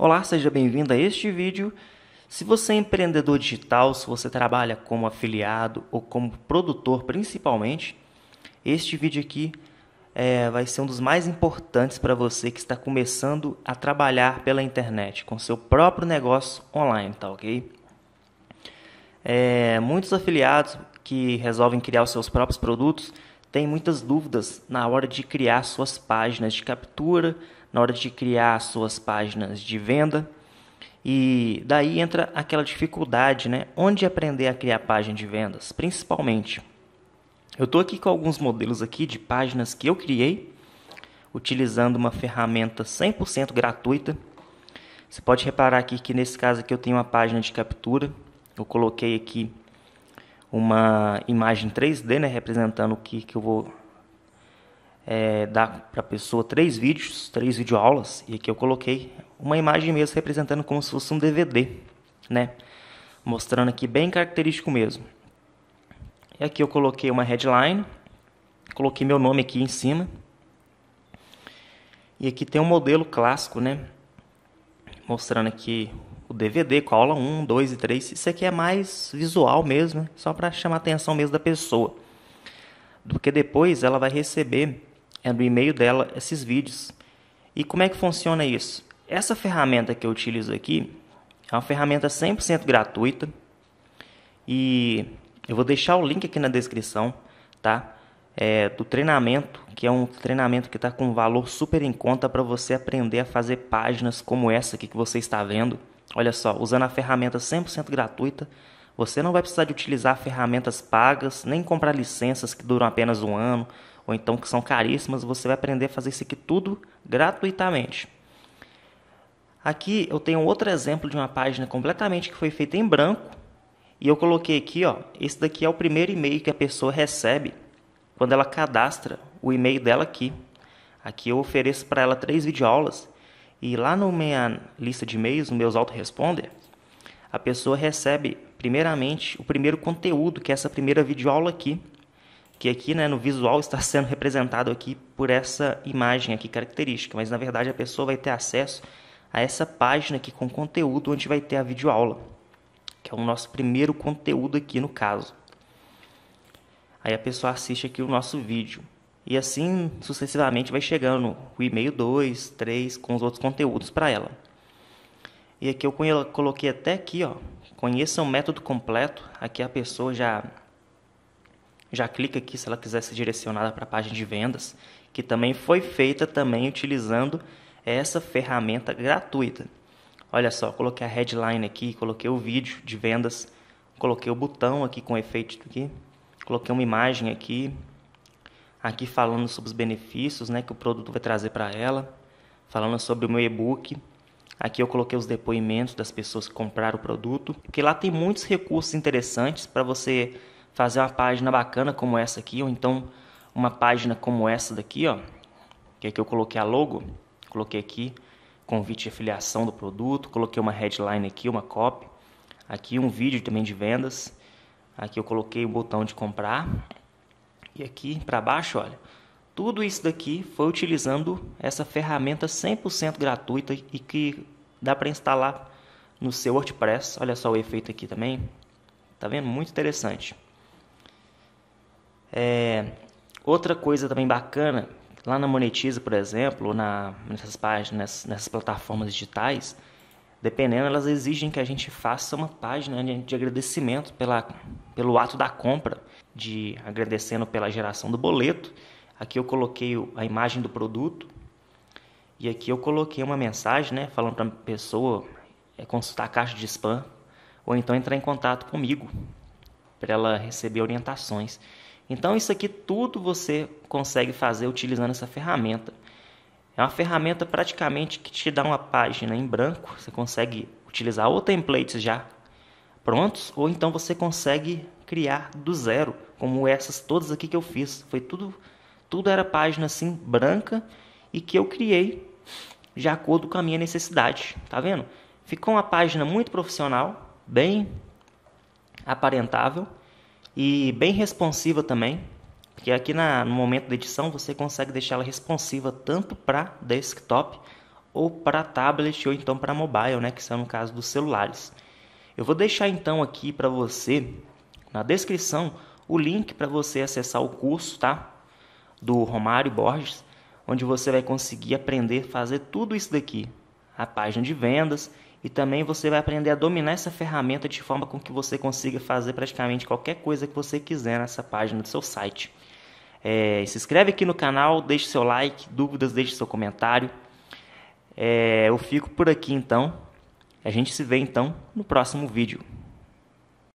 Olá, seja bem-vindo a este vídeo. Se você é empreendedor digital, se você trabalha como afiliado ou como produtor principalmente, este vídeo aqui é, vai ser um dos mais importantes para você que está começando a trabalhar pela internet, com seu próprio negócio online, tá ok? É, muitos afiliados que resolvem criar os seus próprios produtos têm muitas dúvidas na hora de criar suas páginas de captura, na hora de criar as suas páginas de venda. E daí entra aquela dificuldade, né? Onde aprender a criar página de vendas, principalmente. Eu estou aqui com alguns modelos aqui de páginas que eu criei, utilizando uma ferramenta 100% gratuita. Você pode reparar aqui que nesse caso aqui eu tenho uma página de captura. Eu coloquei aqui uma imagem 3D, né, representando o que, que eu vou é, dar para a pessoa três vídeos, três videoaulas, e aqui eu coloquei uma imagem mesmo representando como se fosse um DVD, né? Mostrando aqui bem característico mesmo. E aqui eu coloquei uma headline, coloquei meu nome aqui em cima. E aqui tem um modelo clássico, né? Mostrando aqui o DVD com a aula 1, 2 e 3. Isso aqui é mais visual mesmo, só para chamar a atenção mesmo da pessoa. Porque depois ela vai receber é e-mail dela esses vídeos. E como é que funciona isso? Essa ferramenta que eu utilizo aqui é uma ferramenta 100% gratuita e eu vou deixar o link aqui na descrição, tá? É, do treinamento, que é um treinamento que está com um valor super em conta para você aprender a fazer páginas como essa aqui que você está vendo. Olha só, usando a ferramenta 100% gratuita, você não vai precisar de utilizar ferramentas pagas, nem comprar licenças que duram apenas um ano ou então que são caríssimas, você vai aprender a fazer isso aqui tudo gratuitamente. Aqui eu tenho outro exemplo de uma página completamente que foi feita em branco e eu coloquei aqui, ó, esse daqui é o primeiro e-mail que a pessoa recebe quando ela cadastra o e-mail dela aqui. Aqui eu ofereço para ela três videoaulas e lá na minha lista de e-mails, no meus autoresponder, a pessoa recebe primeiramente o primeiro conteúdo, que é essa primeira videoaula aqui que aqui né, no visual está sendo representado aqui por essa imagem aqui característica, mas na verdade a pessoa vai ter acesso a essa página aqui com conteúdo onde vai ter a videoaula, que é o nosso primeiro conteúdo aqui no caso. Aí a pessoa assiste aqui o nosso vídeo. E assim sucessivamente vai chegando o e-mail 2, 3, com os outros conteúdos para ela. E aqui eu coloquei até aqui, ó, conheça o método completo. Aqui a pessoa já já clica aqui se ela quiser ser direcionada para a página de vendas, que também foi feita também utilizando essa ferramenta gratuita. Olha só, coloquei a headline aqui, coloquei o vídeo de vendas, coloquei o botão aqui com efeito aqui, coloquei uma imagem aqui, aqui falando sobre os benefícios, né, que o produto vai trazer para ela, falando sobre o meu e-book. Aqui eu coloquei os depoimentos das pessoas que compraram o produto, porque lá tem muitos recursos interessantes para você fazer uma página bacana como essa aqui, ou então uma página como essa daqui, ó, que é que eu coloquei a logo, coloquei aqui convite de afiliação do produto, coloquei uma headline aqui, uma copy, aqui um vídeo também de vendas, aqui eu coloquei o botão de comprar e aqui para baixo, olha, tudo isso daqui foi utilizando essa ferramenta 100% gratuita e que dá para instalar no seu WordPress. Olha só o efeito aqui também. Tá vendo? Muito interessante. É, outra coisa também bacana, lá na Monetiza, por exemplo, na, nessas páginas, nessas plataformas digitais, dependendo, elas exigem que a gente faça uma página de, agradecimento pela, pelo ato da compra, de agradecendo pela geração do boleto. Aqui eu coloquei a imagem do produto e aqui eu coloquei uma mensagem, né, falando para a pessoa é, consultar a caixa de spam ou então entrar em contato comigo para ela receber orientações. Então isso aqui tudo você consegue fazer utilizando essa ferramenta. É uma ferramenta praticamente que te dá uma página em branco, você consegue utilizar ou templates já prontos, ou então você consegue criar do zero, como essas todas aqui que eu fiz. Foi tudo, tudo era página assim branca e que eu criei de acordo com a minha necessidade, tá vendo? Ficou uma página muito profissional, bem aparentável, e bem responsiva também, porque aqui na, no momento da edição você consegue deixar ela responsiva tanto para desktop ou para tablet ou então para mobile, né, que são no caso dos celulares. Eu vou deixar então aqui para você na descrição o link para você acessar o curso, tá? Do Romário Borges, onde você vai conseguir aprender a fazer tudo isso daqui. A página de vendas, e também você vai aprender a dominar essa ferramenta de forma com que você consiga fazer praticamente qualquer coisa que você quiser nessa página do seu site. É, se inscreve aqui no canal, deixe seu like, dúvidas, deixe seu comentário. É, eu fico por aqui então. A gente se vê então no próximo vídeo.